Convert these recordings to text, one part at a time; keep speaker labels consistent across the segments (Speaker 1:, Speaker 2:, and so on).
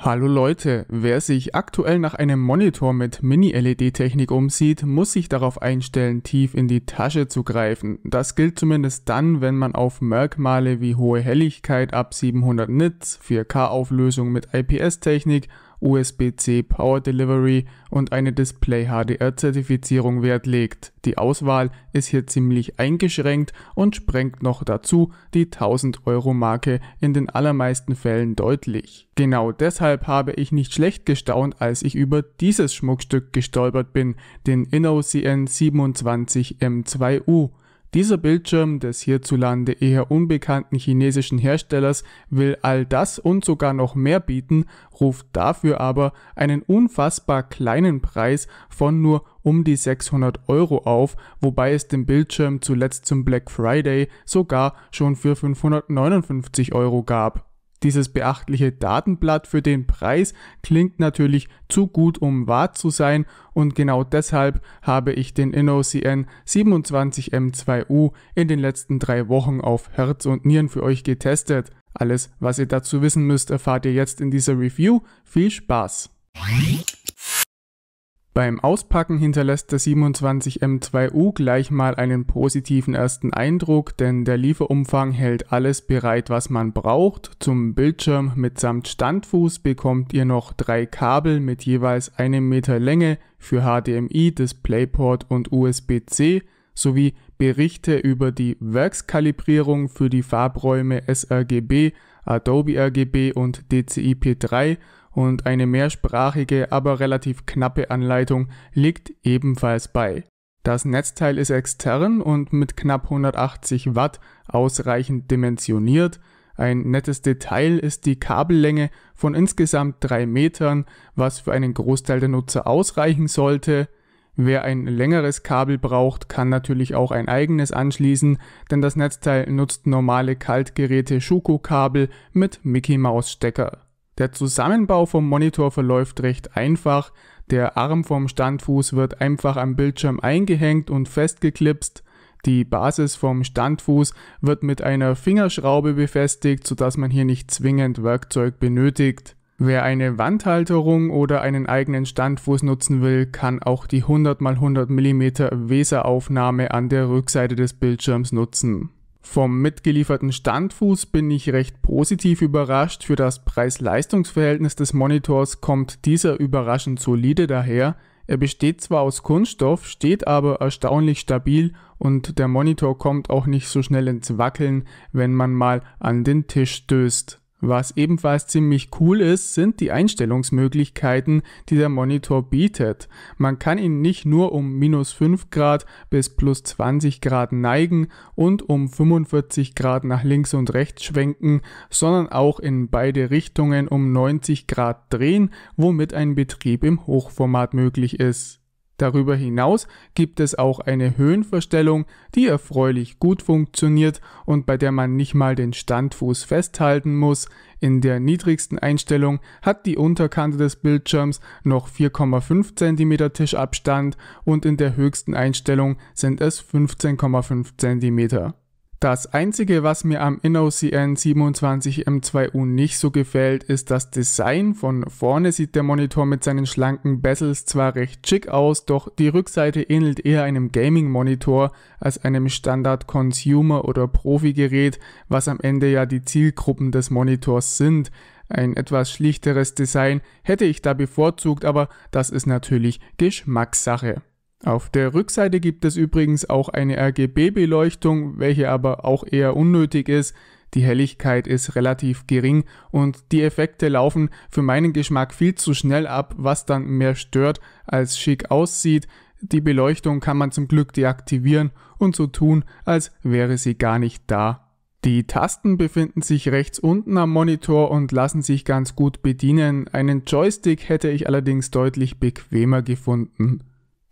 Speaker 1: Hallo Leute, wer sich aktuell nach einem Monitor mit Mini-LED-Technik umsieht, muss sich darauf einstellen, tief in die Tasche zu greifen. Das gilt zumindest dann, wenn man auf Merkmale wie hohe Helligkeit ab 700 Nits, 4K-Auflösung mit IPS-Technik USB-C Power Delivery und eine Display HDR-Zertifizierung Wert legt. Die Auswahl ist hier ziemlich eingeschränkt und sprengt noch dazu die 1000 Euro Marke in den allermeisten Fällen deutlich. Genau deshalb habe ich nicht schlecht gestaunt, als ich über dieses Schmuckstück gestolpert bin, den InnoCN 27M2U. Dieser Bildschirm des hierzulande eher unbekannten chinesischen Herstellers will all das und sogar noch mehr bieten, ruft dafür aber einen unfassbar kleinen Preis von nur um die 600 Euro auf, wobei es den Bildschirm zuletzt zum Black Friday sogar schon für 559 Euro gab. Dieses beachtliche Datenblatt für den Preis klingt natürlich zu gut, um wahr zu sein und genau deshalb habe ich den InnoCN 27M2U in den letzten drei Wochen auf Herz und Nieren für euch getestet. Alles, was ihr dazu wissen müsst, erfahrt ihr jetzt in dieser Review. Viel Spaß! Beim Auspacken hinterlässt der 27M2U gleich mal einen positiven ersten Eindruck, denn der Lieferumfang hält alles bereit, was man braucht. Zum Bildschirm mitsamt Standfuß bekommt ihr noch drei Kabel mit jeweils einem Meter Länge für HDMI, DisplayPort und USB-C sowie Berichte über die Werkskalibrierung für die Farbräume sRGB, Adobe RGB und DCI-P3 und eine mehrsprachige, aber relativ knappe Anleitung liegt ebenfalls bei. Das Netzteil ist extern und mit knapp 180 Watt ausreichend dimensioniert. Ein nettes Detail ist die Kabellänge von insgesamt 3 Metern, was für einen Großteil der Nutzer ausreichen sollte. Wer ein längeres Kabel braucht, kann natürlich auch ein eigenes anschließen, denn das Netzteil nutzt normale Kaltgeräte Schuko-Kabel mit Mickey-Maus-Stecker. Der Zusammenbau vom Monitor verläuft recht einfach. Der Arm vom Standfuß wird einfach am Bildschirm eingehängt und festgeklipst. Die Basis vom Standfuß wird mit einer Fingerschraube befestigt, sodass man hier nicht zwingend Werkzeug benötigt. Wer eine Wandhalterung oder einen eigenen Standfuß nutzen will, kann auch die 100x100 mm Weseraufnahme an der Rückseite des Bildschirms nutzen. Vom mitgelieferten Standfuß bin ich recht positiv überrascht. Für das Preis-Leistungs-Verhältnis des Monitors kommt dieser überraschend solide daher. Er besteht zwar aus Kunststoff, steht aber erstaunlich stabil und der Monitor kommt auch nicht so schnell ins Wackeln, wenn man mal an den Tisch stößt. Was ebenfalls ziemlich cool ist, sind die Einstellungsmöglichkeiten, die der Monitor bietet. Man kann ihn nicht nur um minus 5 Grad bis plus 20 Grad neigen und um 45 Grad nach links und rechts schwenken, sondern auch in beide Richtungen um 90 Grad drehen, womit ein Betrieb im Hochformat möglich ist. Darüber hinaus gibt es auch eine Höhenverstellung, die erfreulich gut funktioniert und bei der man nicht mal den Standfuß festhalten muss. In der niedrigsten Einstellung hat die Unterkante des Bildschirms noch 4,5 cm Tischabstand und in der höchsten Einstellung sind es 15,5 cm. Das einzige, was mir am InnoCN 27M2U nicht so gefällt, ist das Design. Von vorne sieht der Monitor mit seinen schlanken Bezels zwar recht schick aus, doch die Rückseite ähnelt eher einem Gaming-Monitor als einem Standard-Consumer- oder Profi-Gerät, was am Ende ja die Zielgruppen des Monitors sind. Ein etwas schlichteres Design hätte ich da bevorzugt, aber das ist natürlich Geschmackssache. Auf der Rückseite gibt es übrigens auch eine RGB-Beleuchtung, welche aber auch eher unnötig ist. Die Helligkeit ist relativ gering und die Effekte laufen für meinen Geschmack viel zu schnell ab, was dann mehr stört als schick aussieht. Die Beleuchtung kann man zum Glück deaktivieren und so tun, als wäre sie gar nicht da. Die Tasten befinden sich rechts unten am Monitor und lassen sich ganz gut bedienen. Einen Joystick hätte ich allerdings deutlich bequemer gefunden.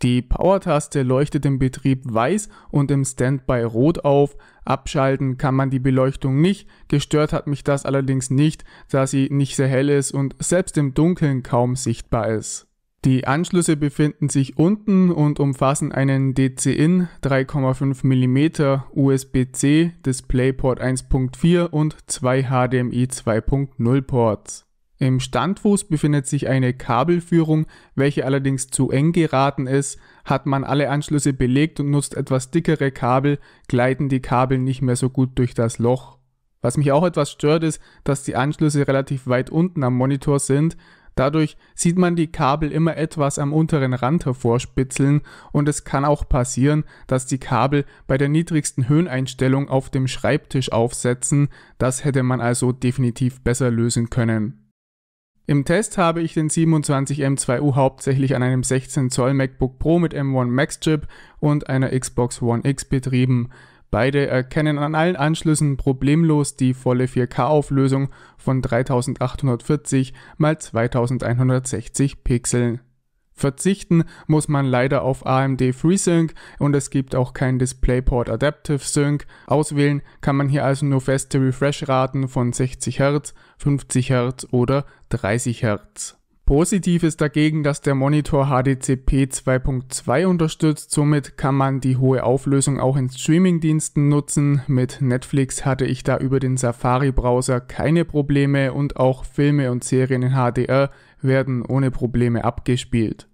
Speaker 1: Die Power-Taste leuchtet im Betrieb weiß und im Standby rot auf. Abschalten kann man die Beleuchtung nicht, gestört hat mich das allerdings nicht, da sie nicht sehr hell ist und selbst im Dunkeln kaum sichtbar ist. Die Anschlüsse befinden sich unten und umfassen einen DC-In 3,5 mm USB-C, DisplayPort 1.4 und zwei HDMI 2.0 Ports. Im Standfuß befindet sich eine Kabelführung, welche allerdings zu eng geraten ist. Hat man alle Anschlüsse belegt und nutzt etwas dickere Kabel, gleiten die Kabel nicht mehr so gut durch das Loch. Was mich auch etwas stört ist, dass die Anschlüsse relativ weit unten am Monitor sind. Dadurch sieht man die Kabel immer etwas am unteren Rand hervorspitzeln und es kann auch passieren, dass die Kabel bei der niedrigsten Höheneinstellung auf dem Schreibtisch aufsetzen. Das hätte man also definitiv besser lösen können. Im Test habe ich den 27M2U hauptsächlich an einem 16 Zoll MacBook Pro mit M1 Max Chip und einer Xbox One X betrieben. Beide erkennen an allen Anschlüssen problemlos die volle 4K-Auflösung von 3840 x 2160 Pixeln. Verzichten muss man leider auf AMD FreeSync und es gibt auch kein DisplayPort Adaptive Sync. Auswählen kann man hier also nur feste Refresh-Raten von 60 Hz, 50 Hz oder 30 Hz. Positiv ist dagegen, dass der Monitor HDCP 2.2 unterstützt. Somit kann man die hohe Auflösung auch in Streamingdiensten nutzen. Mit Netflix hatte ich da über den Safari-Browser keine Probleme und auch Filme und Serien in HDR werden ohne Probleme abgespielt.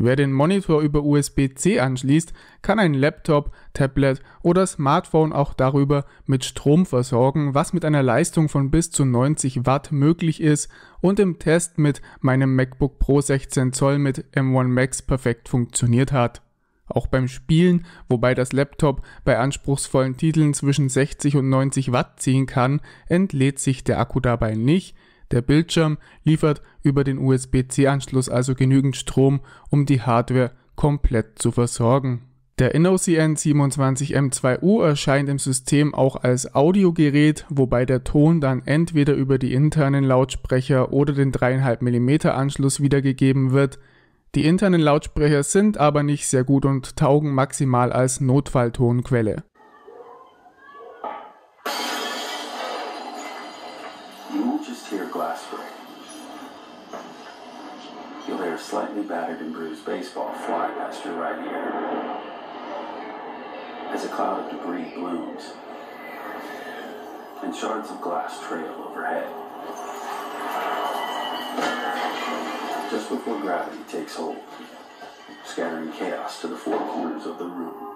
Speaker 1: Wer den Monitor über USB-C anschließt, kann ein Laptop, Tablet oder Smartphone auch darüber mit Strom versorgen, was mit einer Leistung von bis zu 90 Watt möglich ist und im Test mit meinem MacBook Pro 16 Zoll mit M1 Max perfekt funktioniert hat. Auch beim Spielen, wobei das Laptop bei anspruchsvollen Titeln zwischen 60 und 90 Watt ziehen kann, entlädt sich der Akku dabei nicht, der Bildschirm liefert über den USB-C-Anschluss also genügend Strom, um die Hardware komplett zu versorgen. Der InnoCN 27M2U erscheint im System auch als Audiogerät, wobei der Ton dann entweder über die internen Lautsprecher oder den 3,5 mm Anschluss wiedergegeben wird. Die internen Lautsprecher sind aber nicht sehr gut und taugen maximal als Notfalltonquelle. slightly battered and bruised baseball fly past your right ear. As a cloud of debris blooms, and shards of glass trail overhead. Just before gravity takes hold, scattering chaos to the four corners of the room.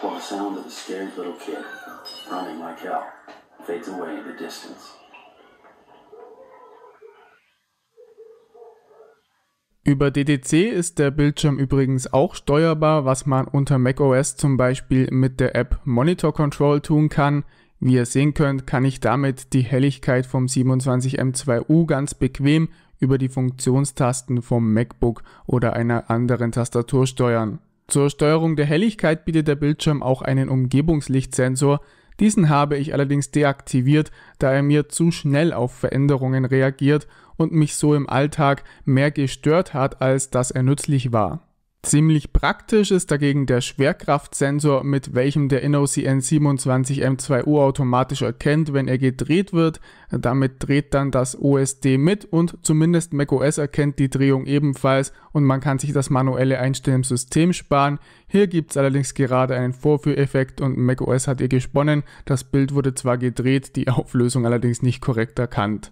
Speaker 1: While the sound of the scared little kid, running like hell, fades away in the distance. Über DDC ist der Bildschirm übrigens auch steuerbar, was man unter macOS zum Beispiel mit der App Monitor Control tun kann. Wie ihr sehen könnt, kann ich damit die Helligkeit vom 27M2U ganz bequem über die Funktionstasten vom MacBook oder einer anderen Tastatur steuern. Zur Steuerung der Helligkeit bietet der Bildschirm auch einen Umgebungslichtsensor, diesen habe ich allerdings deaktiviert, da er mir zu schnell auf Veränderungen reagiert und mich so im Alltag mehr gestört hat, als dass er nützlich war. Ziemlich praktisch ist dagegen der Schwerkraftsensor, mit welchem der InnoCN 27 M2U automatisch erkennt, wenn er gedreht wird. Damit dreht dann das OSD mit und zumindest macOS erkennt die Drehung ebenfalls und man kann sich das manuelle Einstellen im System sparen. Hier gibt es allerdings gerade einen Vorführeffekt und macOS hat ihr gesponnen. Das Bild wurde zwar gedreht, die Auflösung allerdings nicht korrekt erkannt.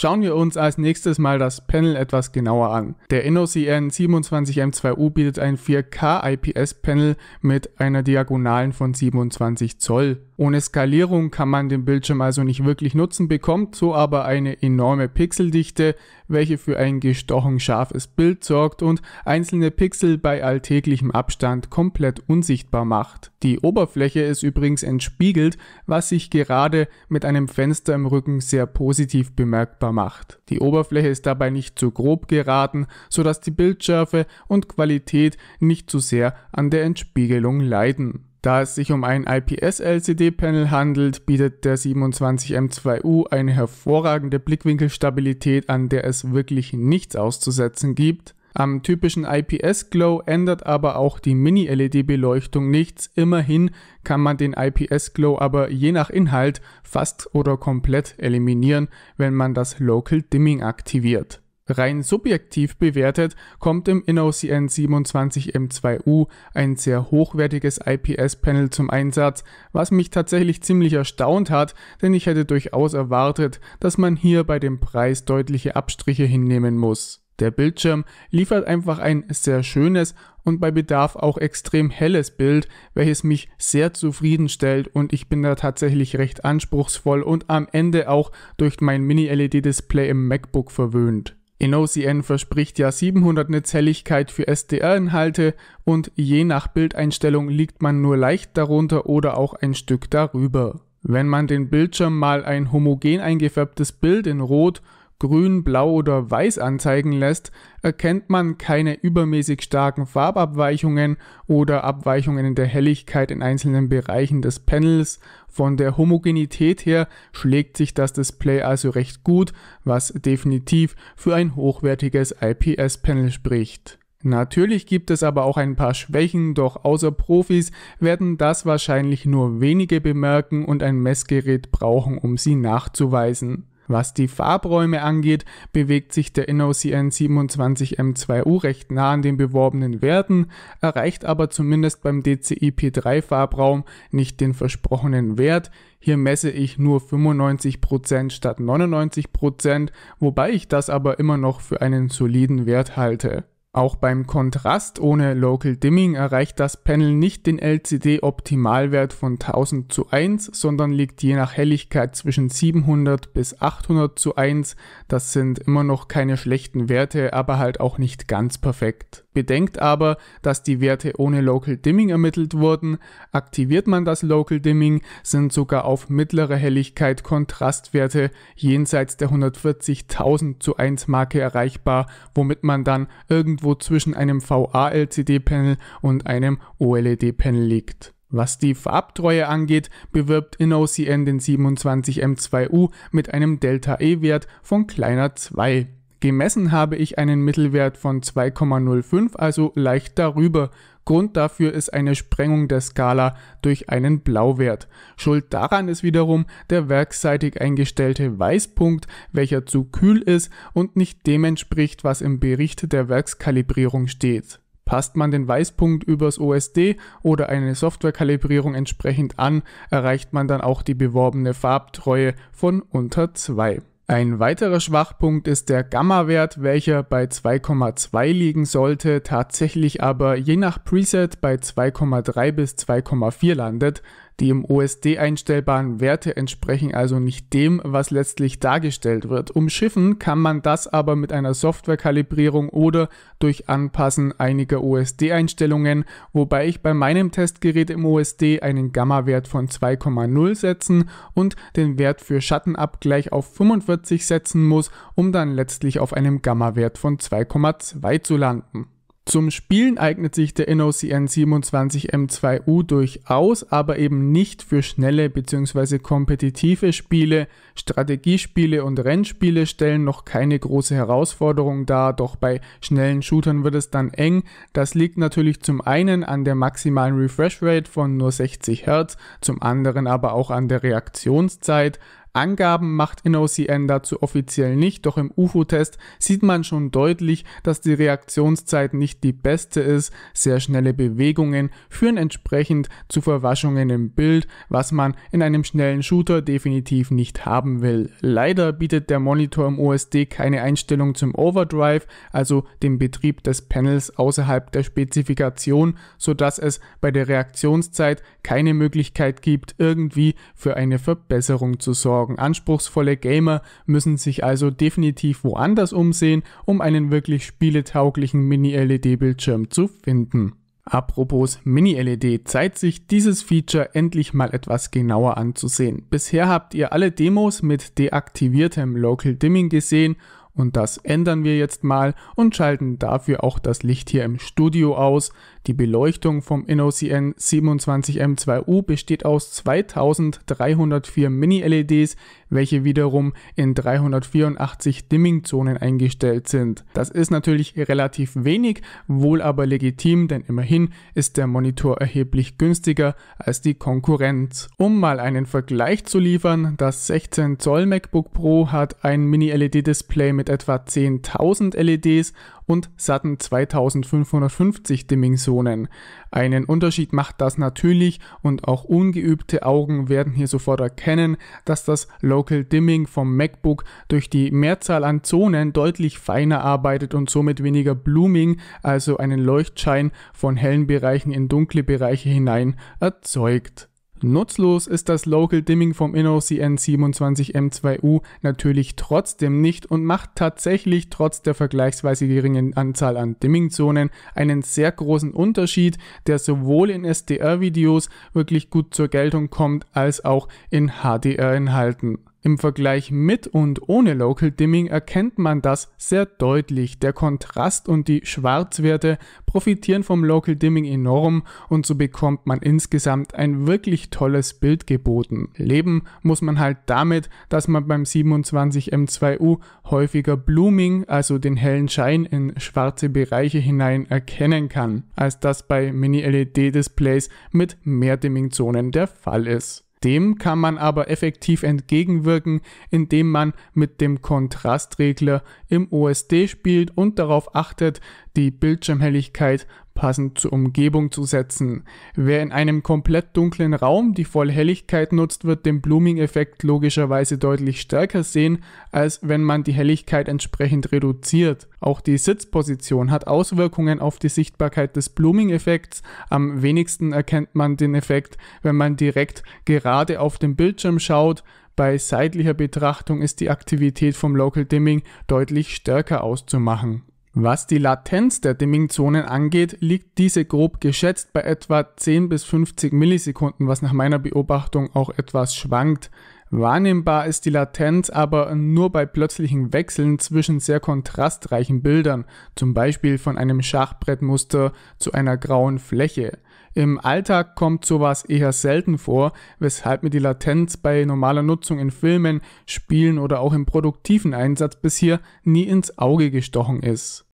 Speaker 1: Schauen wir uns als nächstes mal das Panel etwas genauer an. Der InnoCN 27M2U bietet ein 4K IPS-Panel mit einer Diagonalen von 27 Zoll. Ohne Skalierung kann man den Bildschirm also nicht wirklich nutzen, bekommt so aber eine enorme Pixeldichte, welche für ein gestochen scharfes Bild sorgt und einzelne Pixel bei alltäglichem Abstand komplett unsichtbar macht. Die Oberfläche ist übrigens entspiegelt, was sich gerade mit einem Fenster im Rücken sehr positiv bemerkbar unsichtbar macht. Die Oberfläche ist dabei nicht zu grob geraten, sodass die Bildschärfe und Qualität nicht zu sehr an der Entspiegelung leiden. Da es sich um ein IPS-LCD-Panel handelt, bietet der 27M2U eine hervorragende Blickwinkelstabilität, an der es wirklich nichts auszusetzen gibt. Am typischen IPS Glow ändert aber auch die Mini-LED-Beleuchtung nichts. Immerhin kann man den IPS Glow aber je nach Inhalt fast oder komplett eliminieren, wenn man das Local Dimming aktiviert. Rein subjektiv bewertet kommt im InnoCN 27M2U ein sehr hochwertiges IPS-Panel zum Einsatz, was mich tatsächlich ziemlich erstaunt hat, denn ich hätte durchaus erwartet, dass man hier bei dem Preis deutliche Abstriche hinnehmen muss. Der Bildschirm liefert einfach ein sehr schönes und bei Bedarf auch extrem helles Bild, welches mich sehr zufriedenstellt und ich bin da tatsächlich recht anspruchsvoll und am Ende auch durch mein Mini-LED-Display im MacBook verwöhnt. InOCN verspricht ja 700 Nits Helligkeit für SDR-Inhalte und je nach Bildeinstellung liegt man nur leicht darunter oder auch ein Stück darüber. Wenn man den Bildschirm mal ein homogen eingefärbtes Bild in Rot grün, blau oder weiß anzeigen lässt, erkennt man keine übermäßig starken Farbabweichungen oder Abweichungen in der Helligkeit in einzelnen Bereichen des Panels. Von der Homogenität her schlägt sich das Display also recht gut, was definitiv für ein hochwertiges IPS-Panel spricht. Natürlich gibt es aber auch ein paar Schwächen, doch außer Profis werden das wahrscheinlich nur wenige bemerken und ein Messgerät brauchen, um sie nachzuweisen. Was die Farbräume angeht, bewegt sich der InnoCN 27M2U recht nah an den beworbenen Werten, erreicht aber zumindest beim DCI-P3 Farbraum nicht den versprochenen Wert. Hier messe ich nur 95% statt 99%, wobei ich das aber immer noch für einen soliden Wert halte. Auch beim Kontrast ohne Local Dimming erreicht das Panel nicht den LCD-Optimalwert von 1000 zu 1, sondern liegt je nach Helligkeit zwischen 700 bis 800 zu 1 das sind immer noch keine schlechten Werte, aber halt auch nicht ganz perfekt. Bedenkt aber, dass die Werte ohne Local Dimming ermittelt wurden. Aktiviert man das Local Dimming, sind sogar auf mittlere Helligkeit Kontrastwerte jenseits der 140.000 zu 1 Marke erreichbar, womit man dann irgendwo zwischen einem VA-LCD-Panel und einem OLED-Panel liegt. Was die Farbtreue angeht, bewirbt InOCN den 27M2U mit einem Delta-E-Wert von kleiner 2. Gemessen habe ich einen Mittelwert von 2,05, also leicht darüber. Grund dafür ist eine Sprengung der Skala durch einen Blauwert. Schuld daran ist wiederum der werksseitig eingestellte Weißpunkt, welcher zu kühl ist und nicht dem entspricht, was im Bericht der Werkskalibrierung steht. Passt man den Weißpunkt übers OSD oder eine Softwarekalibrierung entsprechend an, erreicht man dann auch die beworbene Farbtreue von unter 2. Ein weiterer Schwachpunkt ist der Gamma-Wert, welcher bei 2,2 liegen sollte, tatsächlich aber je nach Preset bei 2,3 bis 2,4 landet. Die im OSD einstellbaren Werte entsprechen also nicht dem, was letztlich dargestellt wird. Umschiffen kann man das aber mit einer Softwarekalibrierung oder durch Anpassen einiger OSD-Einstellungen, wobei ich bei meinem Testgerät im OSD einen Gamma-Wert von 2,0 setzen und den Wert für Schattenabgleich auf 45 setzen muss, um dann letztlich auf einem Gamma-Wert von 2,2 zu landen. Zum Spielen eignet sich der InnoCN 27M2U durchaus, aber eben nicht für schnelle bzw. kompetitive Spiele. Strategiespiele und Rennspiele stellen noch keine große Herausforderung dar, doch bei schnellen Shootern wird es dann eng. Das liegt natürlich zum einen an der maximalen Refresh Rate von nur 60 Hz, zum anderen aber auch an der Reaktionszeit. Angaben macht InnoCN genau dazu offiziell nicht, doch im UFO-Test sieht man schon deutlich, dass die Reaktionszeit nicht die beste ist. Sehr schnelle Bewegungen führen entsprechend zu Verwaschungen im Bild, was man in einem schnellen Shooter definitiv nicht haben will. Leider bietet der Monitor im OSD keine Einstellung zum Overdrive, also dem Betrieb des Panels außerhalb der Spezifikation, sodass es bei der Reaktionszeit keine Möglichkeit gibt, irgendwie für eine Verbesserung zu sorgen. Augen anspruchsvolle Gamer müssen sich also definitiv woanders umsehen, um einen wirklich spieletauglichen Mini-LED-Bildschirm zu finden. Apropos Mini-LED, Zeit sich dieses Feature endlich mal etwas genauer anzusehen. Bisher habt ihr alle Demos mit deaktiviertem Local Dimming gesehen und das ändern wir jetzt mal und schalten dafür auch das Licht hier im Studio aus, die Beleuchtung vom InnoCN 27M2U besteht aus 2304 Mini-LEDs, welche wiederum in 384 Dimming-Zonen eingestellt sind. Das ist natürlich relativ wenig, wohl aber legitim, denn immerhin ist der Monitor erheblich günstiger als die Konkurrenz. Um mal einen Vergleich zu liefern, das 16 Zoll MacBook Pro hat ein Mini-LED-Display mit etwa 10.000 LEDs und satten 2550 Dimensionen. Einen Unterschied macht das natürlich und auch ungeübte Augen werden hier sofort erkennen, dass das Local Dimming vom MacBook durch die Mehrzahl an Zonen deutlich feiner arbeitet und somit weniger Blooming, also einen Leuchtschein von hellen Bereichen in dunkle Bereiche hinein erzeugt. Nutzlos ist das Local Dimming vom InnoCN 27M2U natürlich trotzdem nicht und macht tatsächlich trotz der vergleichsweise geringen Anzahl an Dimming-Zonen einen sehr großen Unterschied, der sowohl in SDR-Videos wirklich gut zur Geltung kommt, als auch in HDR-Inhalten. Im Vergleich mit und ohne Local Dimming erkennt man das sehr deutlich. Der Kontrast und die Schwarzwerte profitieren vom Local Dimming enorm und so bekommt man insgesamt ein wirklich tolles Bild geboten. Leben muss man halt damit, dass man beim 27M2U häufiger Blooming, also den hellen Schein in schwarze Bereiche hinein erkennen kann, als das bei Mini-LED-Displays mit mehr Dimming-Zonen der Fall ist. Dem kann man aber effektiv entgegenwirken, indem man mit dem Kontrastregler im OSD spielt und darauf achtet, die Bildschirmhelligkeit passend zur Umgebung zu setzen. Wer in einem komplett dunklen Raum die Vollhelligkeit nutzt, wird den Blooming-Effekt logischerweise deutlich stärker sehen, als wenn man die Helligkeit entsprechend reduziert. Auch die Sitzposition hat Auswirkungen auf die Sichtbarkeit des Blooming-Effekts. Am wenigsten erkennt man den Effekt, wenn man direkt gerade auf den Bildschirm schaut. Bei seitlicher Betrachtung ist die Aktivität vom Local Dimming deutlich stärker auszumachen. Was die Latenz der Dimming-Zonen angeht, liegt diese grob geschätzt bei etwa 10 bis 50 Millisekunden, was nach meiner Beobachtung auch etwas schwankt. Wahrnehmbar ist die Latenz aber nur bei plötzlichen Wechseln zwischen sehr kontrastreichen Bildern, zum Beispiel von einem Schachbrettmuster zu einer grauen Fläche. Im Alltag kommt sowas eher selten vor, weshalb mir die Latenz bei normaler Nutzung in Filmen, Spielen oder auch im produktiven Einsatz bis hier nie ins Auge gestochen ist.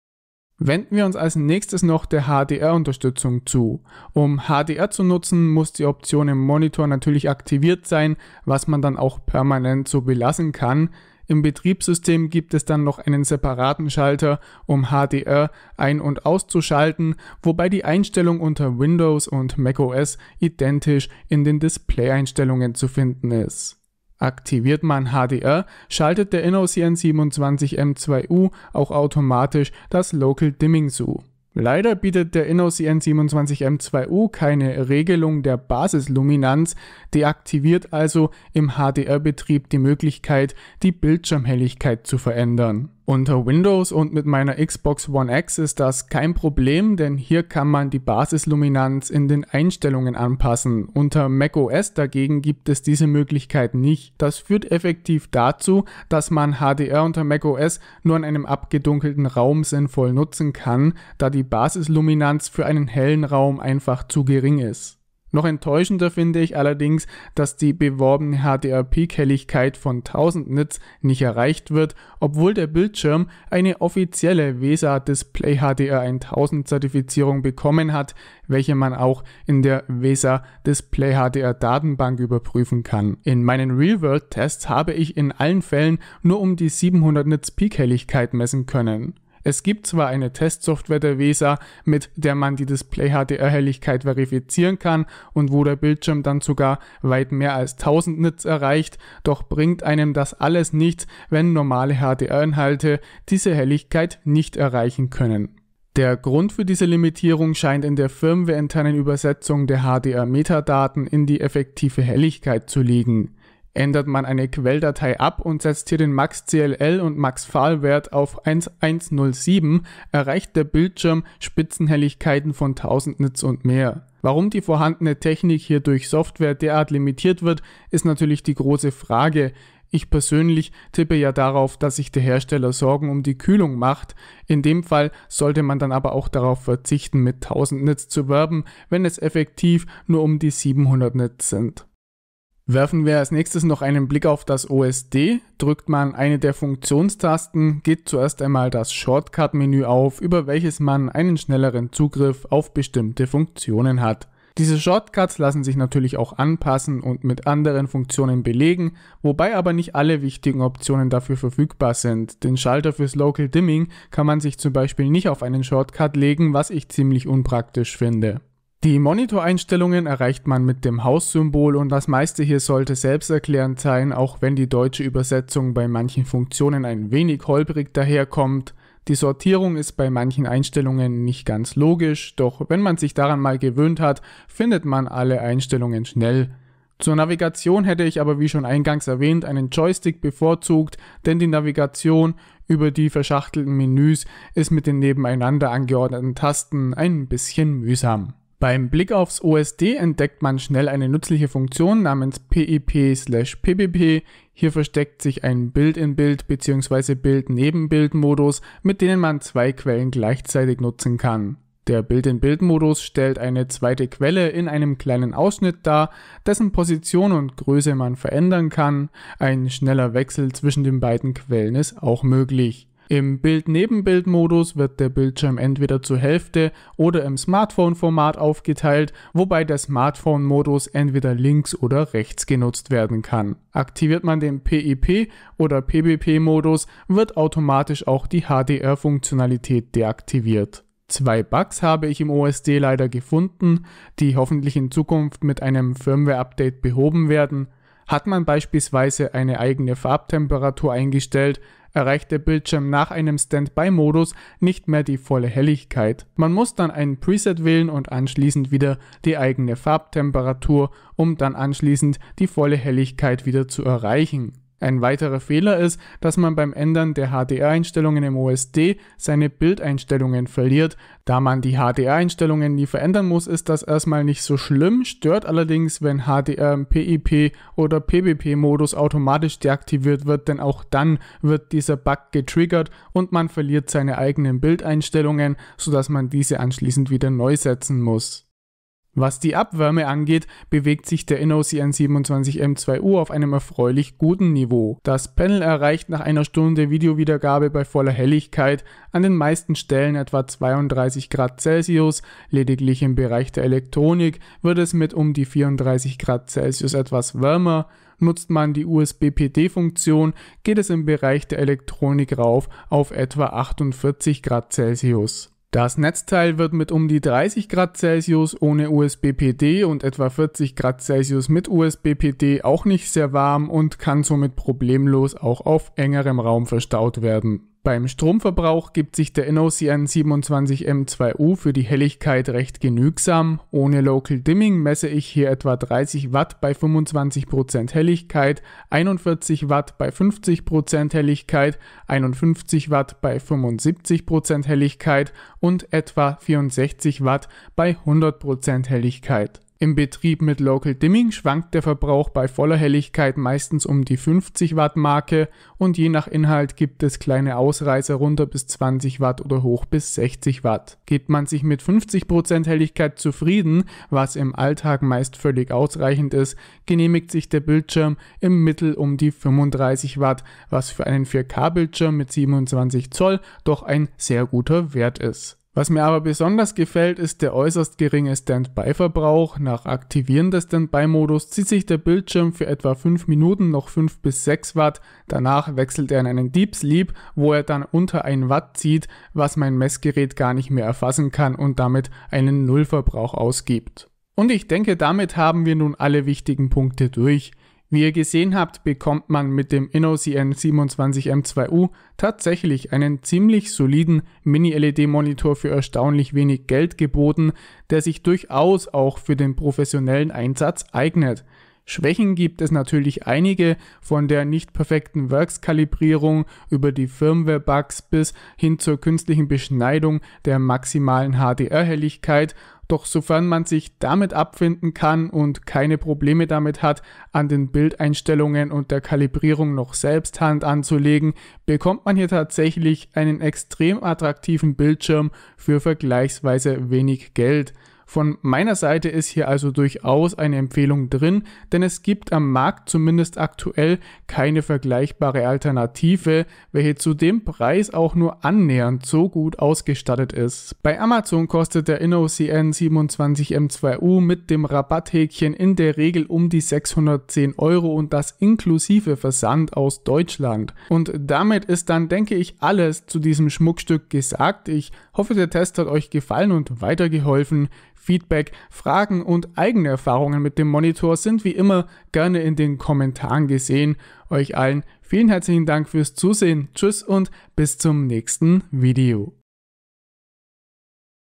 Speaker 1: Wenden wir uns als nächstes noch der HDR-Unterstützung zu. Um HDR zu nutzen, muss die Option im Monitor natürlich aktiviert sein, was man dann auch permanent so belassen kann. Im Betriebssystem gibt es dann noch einen separaten Schalter, um HDR ein- und auszuschalten, wobei die Einstellung unter Windows und macOS identisch in den Display-Einstellungen zu finden ist. Aktiviert man HDR, schaltet der InnoCN27M2U auch automatisch das Local Dimming zu. Leider bietet der InnoCN 27M2U keine Regelung der Basisluminanz, deaktiviert also im HDR-Betrieb die Möglichkeit, die Bildschirmhelligkeit zu verändern. Unter Windows und mit meiner Xbox One X ist das kein Problem, denn hier kann man die Basisluminanz in den Einstellungen anpassen. Unter macOS dagegen gibt es diese Möglichkeit nicht. Das führt effektiv dazu, dass man HDR unter macOS nur in einem abgedunkelten Raum sinnvoll nutzen kann, da die Basisluminanz für einen hellen Raum einfach zu gering ist. Noch enttäuschender finde ich allerdings, dass die beworbene HDRP-Helligkeit von 1000 Nits nicht erreicht wird, obwohl der Bildschirm eine offizielle VESA Display HDR 1000 Zertifizierung bekommen hat, welche man auch in der VESA Display HDR Datenbank überprüfen kann. In meinen Real-World-Tests habe ich in allen Fällen nur um die 700 Nits Peak-Helligkeit messen können. Es gibt zwar eine Testsoftware der VESA, mit der man die Display-HDR-Helligkeit verifizieren kann und wo der Bildschirm dann sogar weit mehr als 1000 Nits erreicht, doch bringt einem das alles nichts, wenn normale HDR-Inhalte diese Helligkeit nicht erreichen können. Der Grund für diese Limitierung scheint in der firmwareinternen Übersetzung der HDR-Metadaten in die effektive Helligkeit zu liegen ändert man eine Quelldatei ab und setzt hier den max.cll und maxfal auf 1107, erreicht der Bildschirm Spitzenhelligkeiten von 1000 Nits und mehr. Warum die vorhandene Technik hier durch Software derart limitiert wird, ist natürlich die große Frage. Ich persönlich tippe ja darauf, dass sich der Hersteller Sorgen um die Kühlung macht. In dem Fall sollte man dann aber auch darauf verzichten, mit 1000 Nits zu werben, wenn es effektiv nur um die 700 Nits sind. Werfen wir als nächstes noch einen Blick auf das OSD. Drückt man eine der Funktionstasten, geht zuerst einmal das Shortcut-Menü auf, über welches man einen schnelleren Zugriff auf bestimmte Funktionen hat. Diese Shortcuts lassen sich natürlich auch anpassen und mit anderen Funktionen belegen, wobei aber nicht alle wichtigen Optionen dafür verfügbar sind. Den Schalter fürs Local Dimming kann man sich zum Beispiel nicht auf einen Shortcut legen, was ich ziemlich unpraktisch finde. Die Monitoreinstellungen erreicht man mit dem Haussymbol und das meiste hier sollte selbsterklärend sein, auch wenn die deutsche Übersetzung bei manchen Funktionen ein wenig holprig daherkommt. Die Sortierung ist bei manchen Einstellungen nicht ganz logisch, doch wenn man sich daran mal gewöhnt hat, findet man alle Einstellungen schnell. Zur Navigation hätte ich aber wie schon eingangs erwähnt einen Joystick bevorzugt, denn die Navigation über die verschachtelten Menüs ist mit den nebeneinander angeordneten Tasten ein bisschen mühsam. Beim Blick aufs OSD entdeckt man schnell eine nützliche Funktion namens PEP/PBP. E Hier versteckt sich ein Bild-in-Bild bzw. Bild-Neben-Bild-Modus, mit denen man zwei Quellen gleichzeitig nutzen kann. Der Bild-in-Bild-Modus stellt eine zweite Quelle in einem kleinen Ausschnitt dar, dessen Position und Größe man verändern kann. Ein schneller Wechsel zwischen den beiden Quellen ist auch möglich. Im Bild-Nebenbild-Modus wird der Bildschirm entweder zur Hälfte oder im Smartphone-Format aufgeteilt, wobei der Smartphone-Modus entweder links oder rechts genutzt werden kann. Aktiviert man den PIP oder PBP-Modus, wird automatisch auch die HDR-Funktionalität deaktiviert. Zwei Bugs habe ich im OSD leider gefunden, die hoffentlich in Zukunft mit einem Firmware-Update behoben werden. Hat man beispielsweise eine eigene Farbtemperatur eingestellt, erreicht der Bildschirm nach einem Standby-Modus nicht mehr die volle Helligkeit. Man muss dann einen Preset wählen und anschließend wieder die eigene Farbtemperatur, um dann anschließend die volle Helligkeit wieder zu erreichen. Ein weiterer Fehler ist, dass man beim Ändern der HDR-Einstellungen im OSD seine Bildeinstellungen verliert. Da man die HDR-Einstellungen nie verändern muss, ist das erstmal nicht so schlimm, stört allerdings, wenn HDR im PIP oder PBP-Modus automatisch deaktiviert wird, denn auch dann wird dieser Bug getriggert und man verliert seine eigenen Bildeinstellungen, sodass man diese anschließend wieder neu setzen muss. Was die Abwärme angeht, bewegt sich der InnoCN 27M2U auf einem erfreulich guten Niveau. Das Panel erreicht nach einer Stunde Videowiedergabe bei voller Helligkeit an den meisten Stellen etwa 32 Grad Celsius, lediglich im Bereich der Elektronik wird es mit um die 34 Grad Celsius etwas wärmer, nutzt man die USB-PD-Funktion, geht es im Bereich der Elektronik rauf auf etwa 48 Grad Celsius. Das Netzteil wird mit um die 30 Grad Celsius ohne USB-PD und etwa 40 Grad Celsius mit USB-PD auch nicht sehr warm und kann somit problemlos auch auf engerem Raum verstaut werden. Beim Stromverbrauch gibt sich der NOCN 27M2U für die Helligkeit recht genügsam. Ohne Local Dimming messe ich hier etwa 30 Watt bei 25% Helligkeit, 41 Watt bei 50% Helligkeit, 51 Watt bei 75% Helligkeit und etwa 64 Watt bei 100% Helligkeit. Im Betrieb mit Local Dimming schwankt der Verbrauch bei voller Helligkeit meistens um die 50 Watt Marke und je nach Inhalt gibt es kleine Ausreißer runter bis 20 Watt oder hoch bis 60 Watt. Geht man sich mit 50% Helligkeit zufrieden, was im Alltag meist völlig ausreichend ist, genehmigt sich der Bildschirm im Mittel um die 35 Watt, was für einen 4K-Bildschirm mit 27 Zoll doch ein sehr guter Wert ist. Was mir aber besonders gefällt, ist der äußerst geringe Standby-Verbrauch. Nach Aktivieren des Standby-Modus zieht sich der Bildschirm für etwa 5 Minuten noch 5 bis 6 Watt. Danach wechselt er in einen Deep Sleep, wo er dann unter 1 Watt zieht, was mein Messgerät gar nicht mehr erfassen kann und damit einen Nullverbrauch ausgibt. Und ich denke, damit haben wir nun alle wichtigen Punkte durch. Wie ihr gesehen habt, bekommt man mit dem InnoCN 27M2U tatsächlich einen ziemlich soliden Mini-LED-Monitor für erstaunlich wenig Geld geboten, der sich durchaus auch für den professionellen Einsatz eignet. Schwächen gibt es natürlich einige, von der nicht perfekten Werkskalibrierung über die Firmware-Bugs bis hin zur künstlichen Beschneidung der maximalen HDR-Helligkeit doch sofern man sich damit abfinden kann und keine Probleme damit hat, an den Bildeinstellungen und der Kalibrierung noch selbst Hand anzulegen, bekommt man hier tatsächlich einen extrem attraktiven Bildschirm für vergleichsweise wenig Geld. Von meiner Seite ist hier also durchaus eine Empfehlung drin, denn es gibt am Markt zumindest aktuell keine vergleichbare Alternative, welche zu dem Preis auch nur annähernd so gut ausgestattet ist. Bei Amazon kostet der InnoCN 27M2U mit dem Rabatthäkchen in der Regel um die 610 Euro und das inklusive Versand aus Deutschland. Und damit ist dann, denke ich, alles zu diesem Schmuckstück gesagt. Ich Hoffe, der Test hat euch gefallen und weitergeholfen. Feedback, Fragen und eigene Erfahrungen mit dem Monitor sind wie immer gerne in den Kommentaren gesehen. Euch allen vielen herzlichen Dank fürs Zusehen. Tschüss und bis zum nächsten Video.